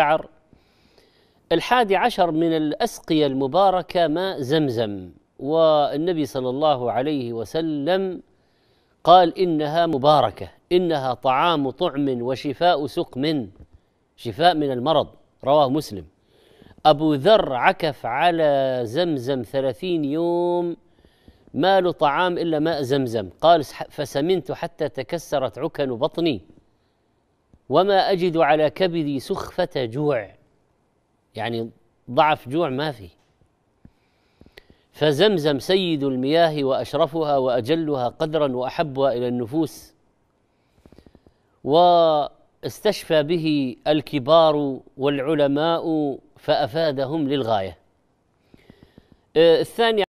شعر الحادي عشر من الأسقية المباركة ماء زمزم والنبي صلى الله عليه وسلم قال إنها مباركة إنها طعام طعم وشفاء سقم شفاء من المرض رواه مسلم أبو ذر عكف على زمزم ثلاثين يوم ما له طعام إلا ماء زمزم قال فسمنت حتى تكسرت عكن بطني وما أجد على كبدي سخفة جوع يعني ضعف جوع ما في فزمزم سيد المياه وأشرفها وأجلها قدرا وأحبها إلى النفوس واستشفى به الكبار والعلماء فأفادهم للغاية آه، الثاني